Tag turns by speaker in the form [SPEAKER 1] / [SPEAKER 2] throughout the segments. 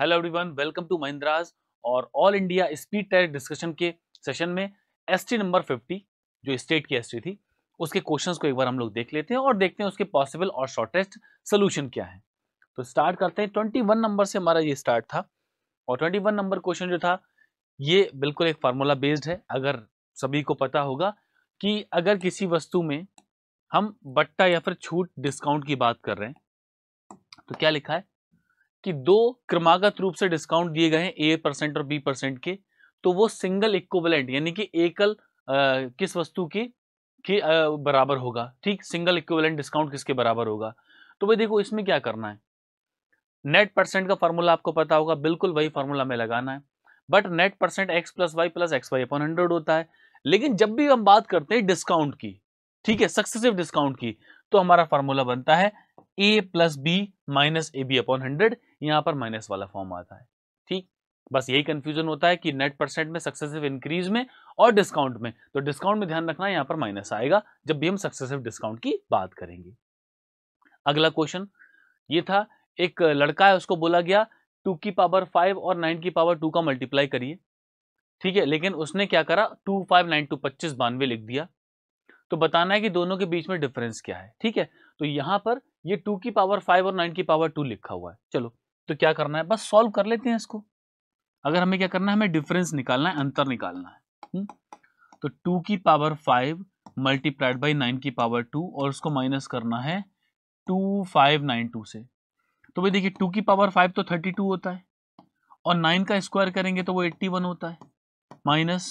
[SPEAKER 1] Hello everyone welcome to Mahindra's और all India speed test discussion के session में ST number 50 जो स्टेट की एसटी थी उसके क्वेश्चंस को एक बार हम लोग देख लेते हैं और देखते हैं उसके पॉसिबल और शॉर्टेस्ट सोल्यूशन क्या है तो स्टार्ट करते हैं ट्वेंटी नंबर से हमारा ये स्टार्ट था और ट्वेंटी नंबर क्वेश्चन जो था ये बिल्कुल एक फार्मूला बेस्ड है अगर सभी को पता होगा कि अगर किसी वस्तु में हम बट्टा या फिर छूट डिस्काउंट की बात कर रहे हैं तो क्या लिखा है कि दो क्रमागत रूप से डिस्काउंट दिए गए हैं ए परसेंट और बी परसेंट के तो वो सिंगल इक्वलेंट यानी कि एकल आ, किस वस्तु के के बराबर होगा ठीक सिंगल इक्वलेंट डिस्काउंट किसके बराबर होगा तो भाई देखो इसमें क्या करना है नेट परसेंट का फॉर्मूला आपको पता होगा बिल्कुल वही फार्मूला में लगाना है but net percent X plus Y plus X Y upon hundred होता है लेकिन जब भी हम बात करते हैं डिस्काउंट की ठीक है सक्सेसिव डिस्काउंट की तो हमारा फार्मूला बनता है A plus B minus A B upon hundred यहाँ पर माइनस वाला फॉर्म आता है ठीक बस यही कंफ्यूजन होता है कि नेट परसेंट में सक्सेसिव इंक्रीज में और डिस्काउंट में तो डिस्काउंट में ध्यान रखना यहाँ पर माइनस आएगा जब भी हम सक्सेसिव डिस्काउंट की बात करेंगे अगला क्वेश्चन ये था एक लड़का है उसको बोला गया टू की पावर फाइव और नाइन की पावर टू का मल्टीप्लाई करिए ठीक है लेकिन उसने क्या करा टू फाइव नाइन टू पच्चीस बानवे लिख दिया तो बताना है कि दोनों के बीच में डिफरेंस क्या है ठीक है तो यहां पर ये टू की पावर फाइव और नाइन की पावर टू लिखा हुआ है चलो तो क्या करना है बस सॉल्व कर लेते हैं इसको अगर हमें क्या करना है हमें डिफरेंस निकालना है अंतर निकालना है हम्म? तो टू की power five multiplied by nine की पावर टू और उसको माइनस करना है टू फाइव नाइन टू से तो भाई देखिए टू की पावर फाइव तो थर्टी टू होता है और नाइन का स्क्वायर करेंगे तो वो एट्टी वन होता है minus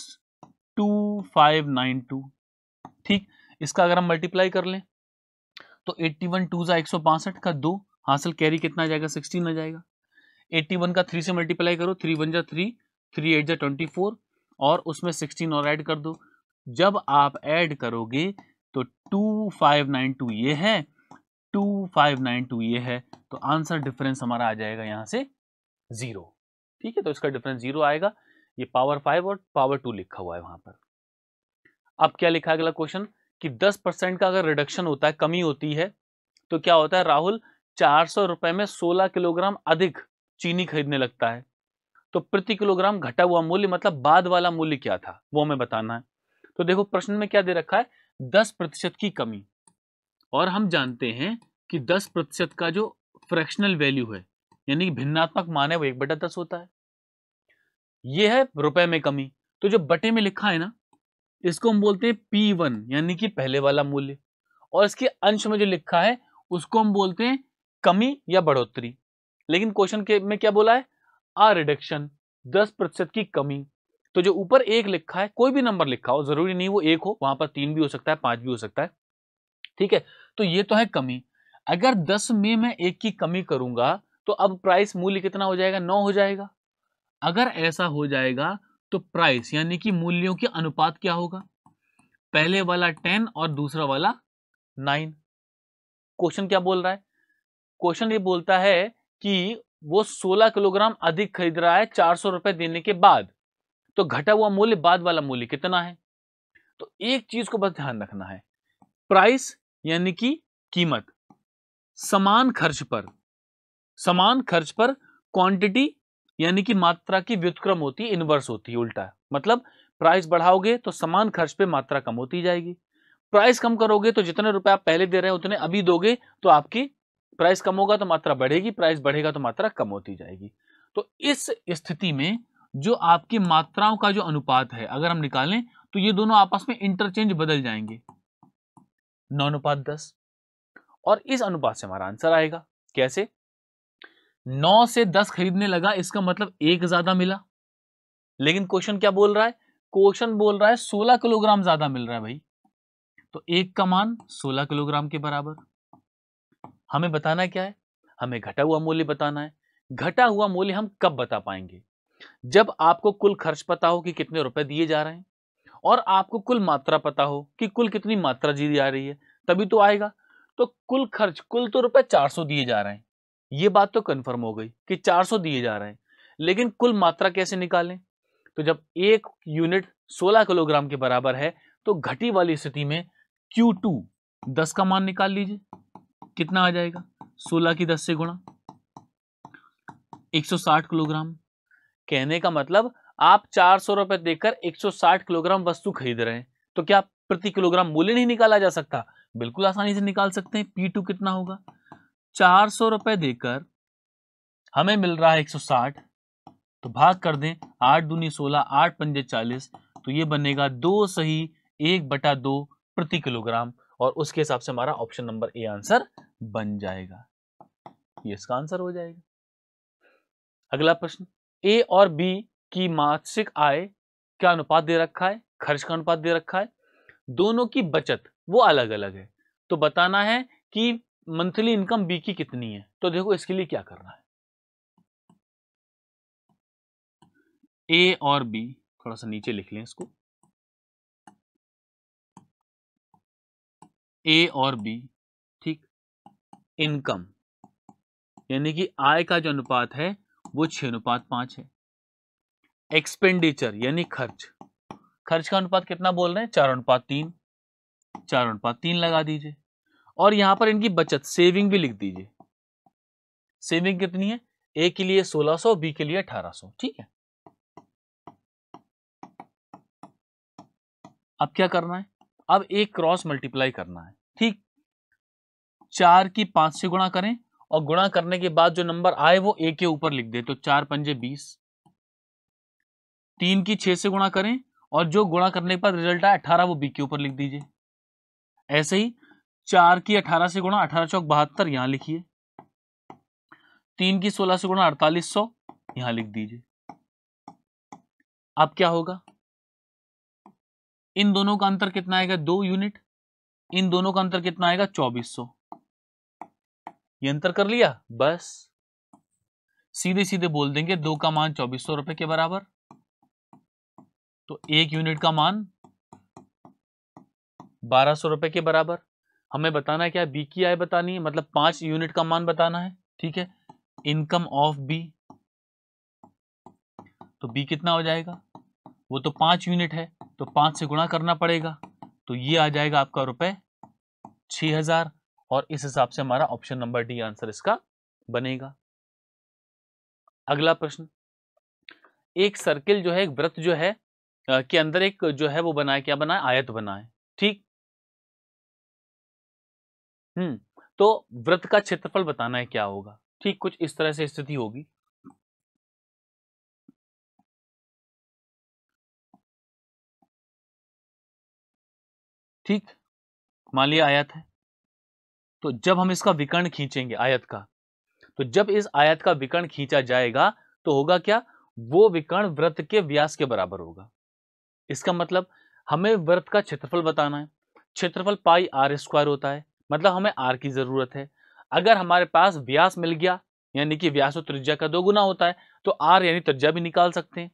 [SPEAKER 1] two five nine two ठीक इसका अगर हम मल्टीप्लाई कर लें तो एट्टी वन टू ज़ा एक सौ बासठ का दो हासिल कैरी कितना आ जाएगा सिक्सटीन आ जाएगा एट्टी वन का थ्री से मल्टीप्लाई करो थ्री वन जा थ्री थ्री एट जा ट्वेंटी फोर और उसमें सिक्सटीन और ऐड कर दो जब आप ऐड करोगे तो टू फाइव नाइन टू ये है टू फाइव नाइन टू ये है तो आंसर डिफरेंस हमारा आ जाएगा यहाँ से ज़ीरो ठीक है तो इसका डिफरेंस ज़ीरो आएगा ये पावर फाइव और पावर टू लिखा हुआ है वहाँ पर अब क्या लिखा है अगला क्वेश्चन कि दस परसेंट का अगर रिडक्शन होता है कमी होती है तो क्या होता है राहुल चार सौ रुपए में सोलह किलोग्राम अधिक चीनी खरीदने लगता है तो प्रति किलोग्राम घटा हुआ मूल्य मतलब बाद वाला मूल्य क्या था वो हमें बताना है तो देखो प्रश्न में क्या दे रखा है दस प्रतिशत की कमी और हम जानते हैं कि दस प्रतिशत का जो फ्रैक्शनल वैल्यू है यानी भिन्नात्मक मान है वो एक बटा दस होता है ये है रुपए में कमी तो जो बटे में लिखा है ना इसको हम बोलते हैं पी वन यानी कि पहले वाला मूल्य और इसके अंश में जो लिखा है उसको हम बोलते हैं कमी या बढ़ोतरी लेकिन क्वेश्चन के में क्या बोला है आ रिडक्शन दस प्रतिशत की कमी तो जो ऊपर एक लिखा है कोई भी नंबर लिखा हो जरूरी नहीं वो एक हो वहां पर तीन भी हो सकता है पांच भी हो सकता है ठीक है तो ये तो है कमी अगर दस में मैं एक की कमी करूंगा तो अब प्राइस मूल्य कितना हो जाएगा नौ हो जाएगा अगर ऐसा हो जाएगा तो प्राइस यानी कि मूल्यों के अनुपात क्या होगा पहले वाला टेन और दूसरा वाला नाइन क्वेश्चन क्या बोल रहा है क्वेश्चन ये बोलता है कि वो 16 किलोग्राम अधिक खरीद रहा है चार सौ रुपए देने के बाद तो घटा हुआ मूल्य बाद वाला मूल्य कितना है तो एक चीज को बस ध्यान रखना है प्राइस यानी कि कीमत समान खर्च पर समान खर्च पर क्वांटिटी यानी कि मात्रा की व्युतक्रम होती है इनवर्स होती है उल्टा मतलब प्राइस बढ़ाओगे तो समान खर्च पे मात्रा कम होती जाएगी प्राइस कम करोगे तो जितने रुपए आप पहले दे रहे हैं उतने अभी दोगे तो आपकी प्राइस कम होगा तो मात्रा बढ़ेगी प्राइस बढ़ेगा तो मात्रा कम होती जाएगी तो इस स्थिति में जो आपकी मात्राओं का जो अनुपात है अगर हम निकालें तो ये दोनों आपस में इंटरचेंज बदल जाएंगे नौ अनुपात दस और इस अनुपात से हमारा आंसर आएगा कैसे नौ से दस खरीदने लगा इसका मतलब एक ज्यादा मिला लेकिन क्वेश्चन क्या बोल रहा है क्वेश्चन बोल रहा है सोलह किलोग्राम ज्यादा मिल रहा है भाई तो एक का मान सोलह किलोग्राम के बराबर हमें बताना क्या है हमें घटा हुआ मूल्य बताना है घटा हुआ मूल्य हम कब बता पाएंगे जब आपको कुल खर्च पता हो कि कितने रुपए दिए जा रहे हैं और आपको कुल मात्रा पता हो कि कुल कितनी मात्रा जी जा रही है तभी तो आएगा तो कुल खर्च कुल तो रुपए 400 दिए जा रहे हैं ये बात तो कंफर्म हो गई कि 400 दिए जा रहे हैं लेकिन कुल मात्रा कैसे निकालें तो जब एक यूनिट 16 किलोग्राम के बराबर है तो घटी वाली स्थिति में Q2 10 का मान निकाल लीजिए कितना आ जाएगा सोलह की दस से गुणा 160 किलोग्राम कहने का मतलब आप चार सौ रुपए देकर 160 किलोग्राम वस्तु खरीद रहे हैं तो क्या प्रति किलोग्राम मूल्य नहीं निकाला जा सकता बिल्कुल आसानी से निकाल सकते हैं पी टू कितना होगा चार सौ रुपए देकर हमें मिल रहा है 160 तो भाग कर दें आठ दूनी सोलह आठ पंजे चालीस तो ये बनेगा दो सही एक बटा दो प्रति किलोग्राम और उसके हिसाब से हमारा ऑप्शन नंबर ए आंसर बन जाएगा ये इसका आंसर हो जाएगा अगला प्रश्न ए और बी की मासिक आय का अनुपात दे रखा है खर्च का अनुपात दे रखा है दोनों की बचत वो अलग अलग है तो बताना है कि मंथली इनकम बी की कितनी है तो देखो इसके लिए क्या करना है ए और बी थोड़ा सा नीचे लिख लें इसको ए और बी इनकम यानी कि आय का जो अनुपात है वो छ अनुपात पांच है एक्सपेंडिचर यानी खर्च खर्च का अनुपात कितना बोल रहे हैं चार अनुपात तीन चार अनुपात तीन लगा दीजिए और यहां पर इनकी बचत सेविंग भी लिख दीजिए सेविंग कितनी है ए के लिए 1600 बी के लिए 1800 ठीक है अब क्या करना है अब एक क्रॉस मल्टीप्लाई करना है ठीक चार की पांच से गुणा करें और गुणा करने के बाद जो नंबर आए वो ए के ऊपर लिख दे तो चार पंजे बीस तीन की छह से गुणा करें और जो गुणा करने के बाद रिजल्ट आए अठारह वो बी के ऊपर लिख दीजिए ऐसे ही चार की अठारह से गुणा अठारह चौक बहत्तर यहां लिखिए तीन की सोलह से गुणा अड़तालीस सौ यहां लिख दीजिए अब क्या होगा इन दोनों का अंतर कितना आएगा दो यूनिट इन दोनों का अंतर कितना आएगा चौबीस सौ ये अंतर कर लिया बस सीधे सीधे बोल देंगे दो का मान चौबीस सौ रुपए के बराबर तो एक यूनिट का मान बारह सौ रुपए के बराबर हमें बताना है क्या बी की आय बतानी है मतलब पांच यूनिट का मान बताना है ठीक है इनकम ऑफ बी तो बी कितना हो जाएगा वो तो पांच यूनिट है तो पांच से गुणा करना पड़ेगा तो ये आ जाएगा आपका रुपए छ हजार और इस हिसाब से हमारा ऑप्शन नंबर डी आंसर इसका बनेगा अगला प्रश्न एक सर्किल जो है एक व्रत जो है के अंदर एक जो है वो बनाए क्या बनाए आयत बनाए ठीक हम्म तो व्रत का क्षेत्रफल बताना है क्या होगा ठीक कुछ इस तरह से स्थिति होगी ठीक मान लिया आयत है तो जब हम इसका विकर्ण खींचेंगे आयत का तो जब इस आयत का विकर्ण खींचा जाएगा तो होगा क्या वो विकर्ण व्रत के व्यास के बराबर होगा इसका मतलब हमें व्रत का क्षेत्रफल बताना है क्षेत्रफल पाई आर स्क्वायर होता है मतलब हमें आर की ज़रूरत है अगर हमारे पास व्यास मिल गया यानी कि व्यास और त्रिज्या का दो गुना होता है तो आर यानी त्रिज्या भी निकाल सकते हैं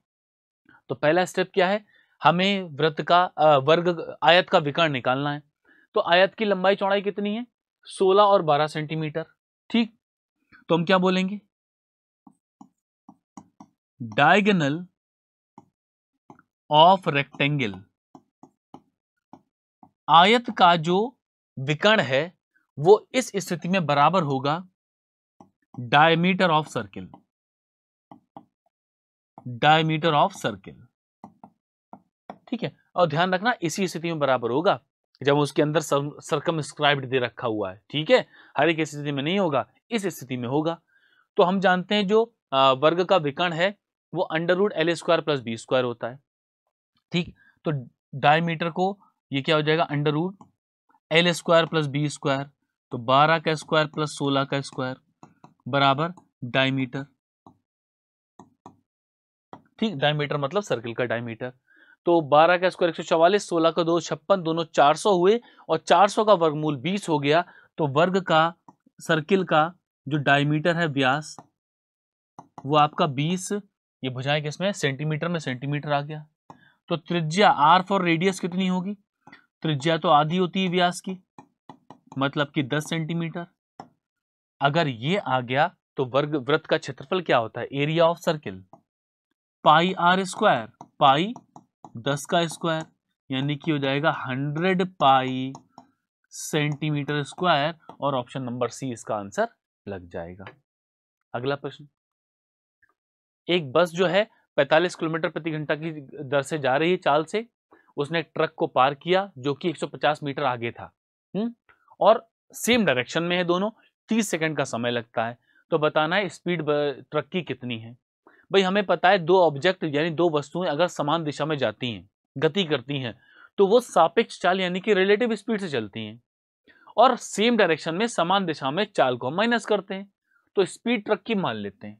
[SPEAKER 1] तो पहला स्टेप क्या है हमें व्रत का वर्ग आयत का विकर्ण निकालना है तो आयत की लंबाई चौड़ाई कितनी है सोलह और बारह सेंटीमीटर ठीक तो हम क्या बोलेंगे डायगनल ऑफ रेक्टेंगल आयत का जो विकर्ण है वो इस स्थिति में बराबर होगा diameter of circle diameter of circle ठीक है और ध्यान रखना इसी स्थिति में बराबर होगा जब उसके अंदर सरकमस्क्राइब्ड दे रखा हुआ है ठीक है हर एक स्थिति में नहीं होगा इस स्थिति में होगा तो हम जानते हैं जो वर्ग का विकर्ण है वो under L square plus B square होता है ठीक तो डायमीटर को ये क्या हो जाएगा under L square plus B square तो बारह का स्क्वायर प्लस सोलह का स्क्वायर बराबर डायमीटर ठीक डायमीटर मतलब सर्किल का डायमीटर तो 12 का स्क्वायर एक सौ चवालीस सोलह का दो छप्पन दोनों 400 हुए और 400 का वर्गमूल 20 हो गया तो वर्ग का सर्किल का जो डायमीटर है व्यास वो आपका 20 ये बुझाएं इसमें सेंटीमीटर में सेंटीमीटर आ गया तो त्रिज्या आर फॉर रेडियस कितनी होगी त्रिज्या तो आधी होती है व्यास की मतलब कि 10 सेंटीमीटर अगर ये आ गया तो वर्ग व्रत का क्षेत्रफल क्या होता है area of circle pi R square pi दस का स्क्वायर यानी कि हो जाएगा हंड्रेड पाई सेंटीमीटर स्क्वायर और ऑप्शन नंबर सी इसका आंसर लग जाएगा अगला प्रश्न एक बस जो है 45 किलोमीटर प्रति घंटा की दर से जा रही है चाल से उसने एक ट्रक को पार किया जो कि 150 मीटर आगे था हुँ? हम्म? और सेम डायरेक्शन में है दोनों 30 सेकंड का समय लगता है तो बताना है स्पीड ट्रक की कितनी है भाई हमें पता है दो ऑब्जेक्ट यानी दो वस्तुएं अगर समान दिशा में जाती हैं गति करती हैं तो वो सापेक्ष चाल यानी कि रिलेटिव स्पीड से चलती हैं और सेम डायरेक्शन में समान दिशा में चाल को माइनस करते हैं तो स्पीड ट्रक की मान लेते हैं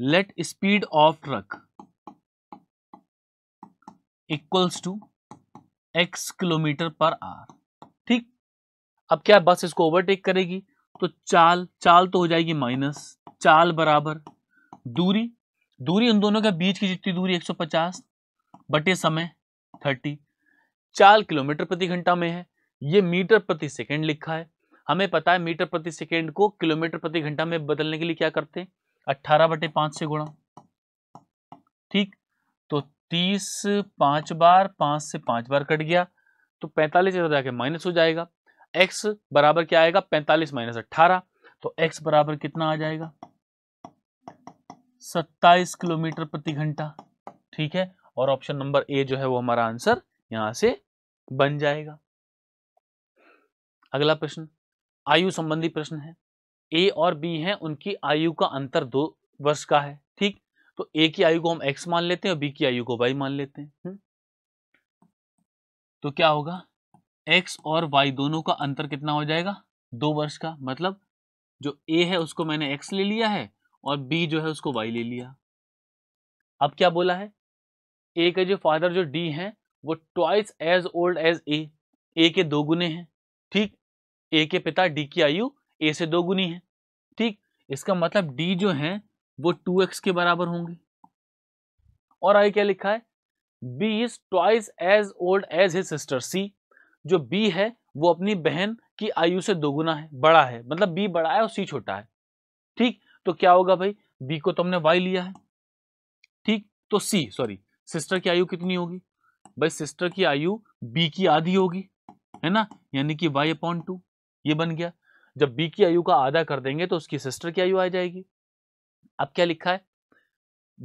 [SPEAKER 1] let speed of truck equals to X kilometre per hour ठीक अब क्या बस इसको ओवरटेक करेगी तो चाल चाल तो हो जाएगी माइनस चाल बराबर दूरी दूरी उन दोनों के बीच की जितनी दूरी 150 बटे समय 30 चाल किलोमीटर प्रति घंटा में है ये मीटर प्रति सेकंड लिखा है हमें पता है मीटर प्रति सेकंड को किलोमीटर प्रति घंटा में बदलने के लिए क्या करते हैं अट्ठारह बटे पांच से गुणा ठीक तो तीस पांच बार पांच से पांच बार कट गया तो पैंतालीस हो जाके माइनस हो जाएगा एक्स बराबर क्या आएगा पैंतालीस माइनस अट्ठारह तो एक्स बराबर कितना आ जाएगा सत्ताईस किलोमीटर प्रति घंटा ठीक है और ऑप्शन नंबर ए जो है वो हमारा आंसर यहां से बन जाएगा अगला प्रश्न आयु संबंधी प्रश्न है ए और बी है उनकी आयु का अंतर दो वर्ष का है ठीक तो ए की आयु को हम एक्स मान लेते हैं और बी की आयु को वाई मान लेते हैं हम्म? तो क्या होगा एक्स और वाई दोनों का अंतर कितना हो जाएगा दो वर्ष का मतलब जो ए है उसको मैंने एक्स ले लिया है और बी जो है उसको वाई ले लिया अब क्या बोला है ए के जो फादर जो डी है वो twice as old as A A के दो गुने हैं ठीक ए के पिता डी की आयु ए से दो गुनी है ठीक इसका मतलब डी जो है वो टू एक्स के बराबर होंगे और आगे क्या लिखा है B is twice as old as his sister C जो बी है वो अपनी बहन की आयु से दोगुना है बड़ा है मतलब बी बड़ा है और सी छोटा है ठीक तो क्या होगा भाई बी को तो हमने वाई लिया है ठीक तो सी सॉरी सिस्टर की आयु कितनी होगी भाई सिस्टर की आयु बी की आधी होगी है ना यानी कि वाई अपॉन टू ये बन गया जब बी की आयु का आधा कर देंगे तो उसकी सिस्टर की आयु आ जाएगी अब क्या लिखा है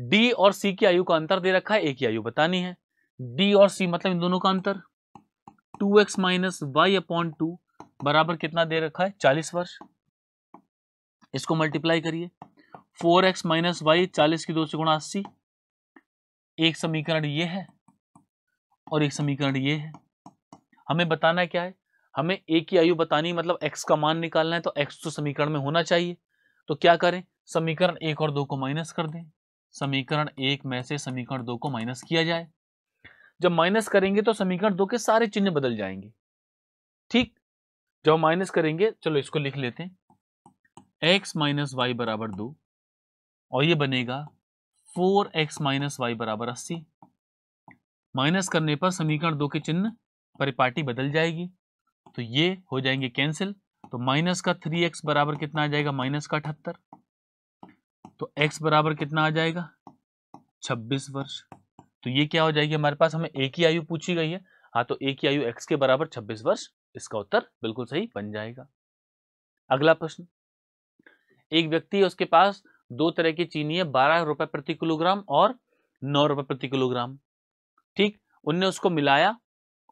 [SPEAKER 1] डी और सी की आयु का अंतर दे रखा है एक ही आयु बतानी है डी और सी मतलब इन दोनों का अंतर two X minus Y upon two बराबर कितना दे रखा है चालीस वर्ष इसको मल्टीप्लाई करिए फोर एक्स माइनस वाई चालीस की दो से गुणा अस्सी एक समीकरण ये है और एक समीकरण ये है हमें बताना क्या है हमें ए की आयु बतानी मतलब एक्स का मान निकालना है तो एक्स तो समीकरण में होना चाहिए तो क्या करें समीकरण एक और दो को माइनस कर दें समीकरण एक में से समीकरण दो को माइनस किया जाए जब माइनस करेंगे तो समीकरण दो के सारे चिन्ह बदल जाएंगे ठीक जब माइनस करेंगे चलो इसको लिख लेते हैं एक्स माइनस वाई बराबर दो और ये बनेगा फोर एक्स माइनस वाई बराबर अस्सी माइनस करने पर समीकरण दो के चिन्ह परिपाटी बदल जाएगी तो ये हो जाएंगे कैंसिल तो माइनस का थ्री एक्स बराबर कितना आ जाएगा माइनस का अठहत्तर तो एक्स बराबर कितना आ जाएगा छब्बीस वर्ष तो ये क्या हो जाएगी हमारे पास हमें एक ही आयु पूछी गई है हाँ तो एक ही आयु एक्स के बराबर छब्बीस वर्ष इसका उत्तर बिल्कुल सही बन जाएगा अगला प्रश्न एक व्यक्ति उसके पास दो तरह की चीनी है बारह रुपए प्रति किलोग्राम और नौ रुपए प्रति किलोग्राम ठीक उनने उसको मिलाया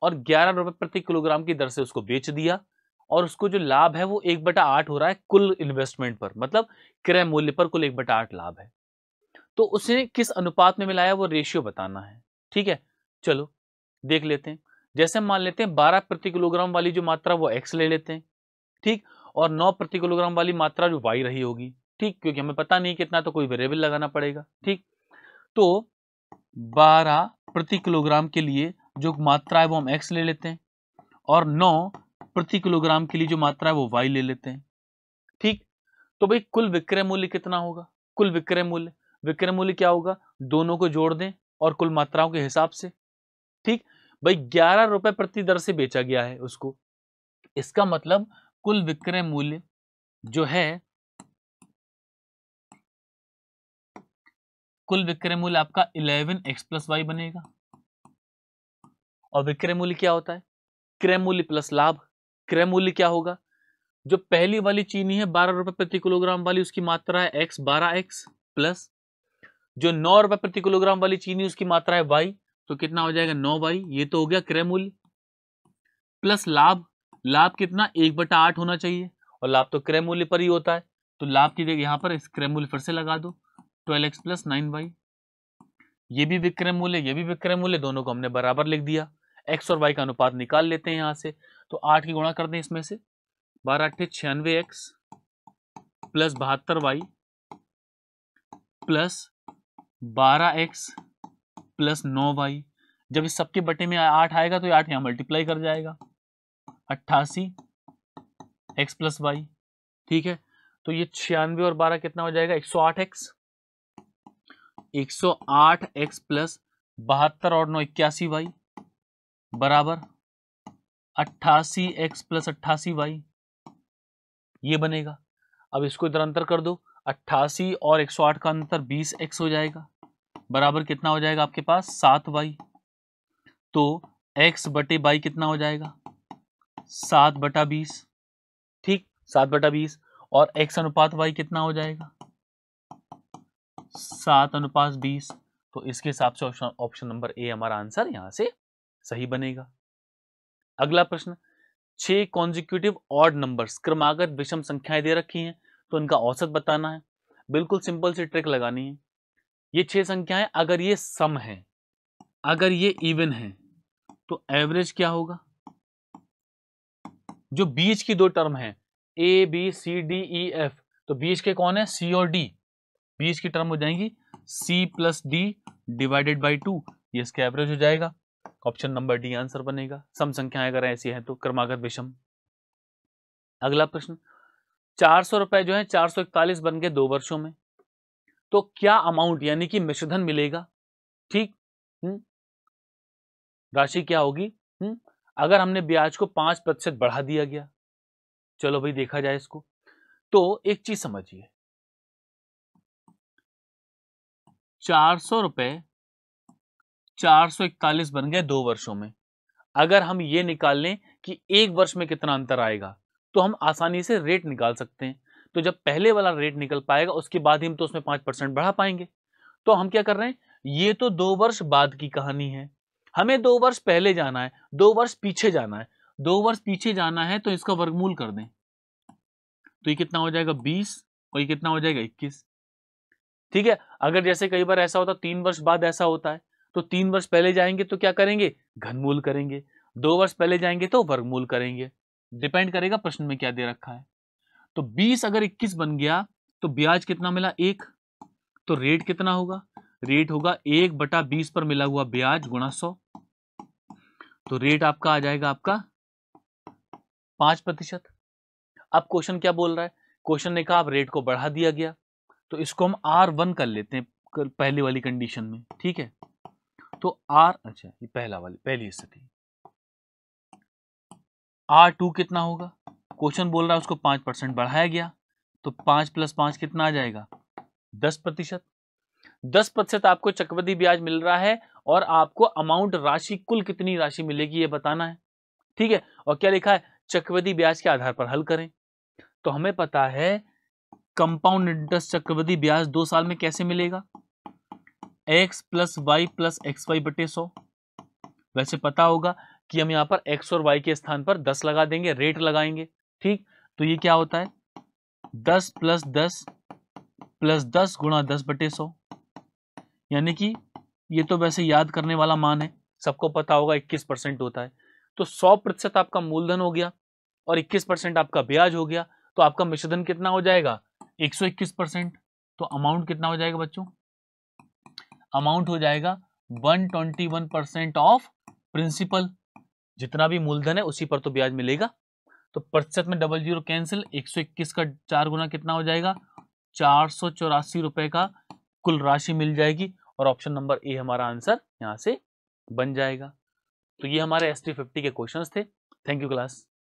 [SPEAKER 1] और ग्यारह रुपए प्रति किलोग्राम की दर से उसको बेच दिया और उसको जो लाभ है वो एक बटा आठ हो रहा है कुल इन्वेस्टमेंट पर मतलब क्रय मूल्य पर कुल एक बटा आठ लाभ है तो उसे किस अनुपात में मिलाया वो रेशियो बताना है ठीक है चलो देख लेते हैं जैसे मान लेते हैं बारह प्रति किलोग्राम वाली जो मात्रा वो एक्स ले लेते हैं ठीक और नौ प्रति किलोग्राम वाली मात्रा जो वाई रही होगी ठीक क्योंकि हमें पता नहीं कितना तो कोई वेरिएबल लगाना पड़ेगा ठीक तो बारह प्रति किलोग्राम के लिए जो मात्रा है वो हम एक्स ले लेते हैं और नौ प्रति किलोग्राम के लिए जो मात्रा है वो वाई ले लेते हैं ठीक तो भाई कुल विक्रय मूल्य कितना होगा कुल विक्रय मूल्य विक्रय मूल्य क्या होगा दोनों को जोड़ दें और कुल मात्राओं के हिसाब से ठीक भाई ग्यारह रुपए प्रति दर से बेचा गया है उसको इसका मतलब कुल विक्रय मूल्य जो है कुल विक्रय मूल्य आपका इलेवन एक्स प्लस वाई बनेगा और विक्रय मूल्य क्या होता है क्रय मूल्य प्लस लाभ क्रय मूल्य क्या होगा जो पहली वाली चीनी है बारह रुपए प्रति किलोग्राम वाली उसकी मात्रा है एक्स बारह एक्स प्लस जो नौ रुपए प्रति किलोग्राम वाली चीनी उसकी मात्रा है वाई तो कितना हो जाएगा नौ वाई ये तो हो गया क्रय मूल्य प्लस लाभ लाभ कितना एक बटा आठ होना चाहिए और लाभ तो क्रय मूल्य पर ही होता है तो लाभ की जगह यहां पर इस क्रय मूल्य फिर से लगा दो twelve X plus nine Y ये भी विक्रय मूल्य ये भी विक्रय मूल्य दोनों को हमने बराबर लिख दिया एक्स और वाई का अनुपात निकाल लेते हैं यहां से तो आठ की गुणा कर दें इसमें से बारह अट्ठे छियानवे एक्स प्लस बहत्तर वाई प्लस बारह एक्स प्लस नौ वाई जब इस सबके बटे में आठ आएगा तो ये आठ यहाँ मल्टीप्लाई कर जाएगा अट्ठासी एक्स प्लस वाई ठीक है तो ये छियानवे और बारह कितना हो जाएगा एक सौ आठ एक्स एक सौ आठ एक्स प्लस बहत्तर और नौ इक्यासी वाई बराबर अट्ठासी एक्स प्लस अट्ठासी वाई ये बनेगा अब इसको इधर अंतर कर दो अट्ठासी और एक सौ आठ का अंतर बीस एक्स हो जाएगा बराबर कितना हो जाएगा आपके पास सात वाई तो एक्स बटे बाई कितना हो जाएगा सात बटा बीस ठीक सात बटा बीस और एक्स अनुपात वाई कितना हो जाएगा सात अनुपात बीस तो इसके हिसाब से ऑप्शन ऑप्शन नंबर ए हमारा आंसर यहां से सही बनेगा अगला प्रश्न छह कॉन्जिक्यूटिव ऑड नंबर्स क्रमागत विषम संख्याएं दे रखी हैं तो इनका औसत बताना है बिल्कुल सिंपल सी ट्रिक लगानी है ये छह संख्याएं अगर ये सम है अगर ये इवन है तो एवरेज क्या होगा जो बीच की दो टर्म है A B C D E F तो बीच के कौन है सी और डी बीच की टर्म हो जाएंगी C plus D divided by two ये इसका एवरेज हो जाएगा ऑप्शन नंबर डी आंसर बनेगा सम संख्याएं अगर ऐसी है तो क्रमागत विषम अगला प्रश्न चार सौ रुपए जो है चार सौ इकतालीस बन गए दो वर्षों में तो क्या अमाउंट यानी कि मिश्रधन मिलेगा ठीक हम्म। राशि क्या होगी हुँ? हम्म। अगर हमने ब्याज को पांच प्रतिशत बढ़ा दिया गया चलो भाई देखा जाए इसको तो एक चीज समझिए चार सौ रुपए चार सौ इकतालीस बन गए दो वर्षों में अगर हम ये निकाल लें कि एक वर्ष में कितना अंतर आएगा तो हम आसानी से रेट निकाल सकते हैं तो जब पहले वाला रेट निकल पाएगा उसके बाद ही हम तो उसमें पांच परसेंट बढ़ा पाएंगे तो हम क्या कर रहे हैं ये तो दो वर्ष बाद की कहानी है हमें दो वर्ष पहले जाना है दो वर्ष पीछे जाना है दो वर्ष पीछे जाना है तो इसका वर्गमूल कर दें तो ये कितना हो जाएगा बीस और ये कितना हो जाएगा इक्कीस ठीक है अगर जैसे कई बार ऐसा होता तीन वर्ष बाद ऐसा होता है तो तीन वर्ष पहले जाएंगे तो क्या करेंगे घनमूल करेंगे दो वर्ष पहले जाएंगे तो वर्गमूल करेंगे डिपेंड करेगा प्रश्न में क्या दे रखा है तो 20 अगर 21 बन गया तो ब्याज कितना मिला एक तो रेट कितना होगा रेट होगा एक बटा बीस पर मिला हुआ ब्याज गुणा सौ तो रेट आपका आ जाएगा आपका पांच प्रतिशत अब क्वेश्चन क्या बोल रहा है क्वेश्चन ने कहा आप रेट को बढ़ा दिया गया तो इसको हम आर वन कर लेते हैं पहले वाली कंडीशन में ठीक है तो आर अच्छा ये पहला वाली पहली स्थिति आर टू कितना होगा क्वेश्चन बोल रहा है उसको पाँच परसेंट बढ़ाया गया तो पाँच प्लस पाँच कितना आ जाएगा दस प्रतिशत दस प्रतिशत आपको चक्रवृद्धि ब्याज मिल रहा है और आपको अमाउंट राशि कुल कितनी राशि मिलेगी ये बताना है ठीक है और क्या लिखा है चक्रवृद्धि ब्याज के आधार पर हल करें तो हमें पता है कंपाउंड इंटरेस्ट चक्रवृद्धि ब्याज दो साल में कैसे मिलेगा X plus Y plus X Y बटे सौ वैसे पता होगा कि हम यहां पर एक्स और वाई के स्थान पर दस लगा देंगे रेट लगाएंगे ठीक तो ये क्या होता है दस प्लस दस प्लस दस गुणा दस बटे सौ यानी कि ये तो वैसे याद करने वाला मान है सबको पता होगा इक्कीस परसेंट होता है तो सौ प्रतिशत आपका मूलधन हो गया और इक्कीस परसेंट आपका ब्याज हो गया तो आपका मिश्रधन कितना हो जाएगा एक सौ इक्कीस परसेंट तो अमाउंट कितना हो जाएगा बच्चों अमाउंट हो जाएगा one twenty one percent of principal जितना भी मूलधन है उसी पर तो ब्याज मिलेगा तो प्रतिशत में डबल जीरो कैंसिल 121 का चार गुना कितना हो जाएगा चार सौ चौरासी रुपए का कुल राशि मिल जाएगी और ऑप्शन नंबर ए हमारा आंसर यहाँ से बन जाएगा तो ये हमारे एस टी फिफ्टी के क्वेश्चन थे थैंक यू क्लास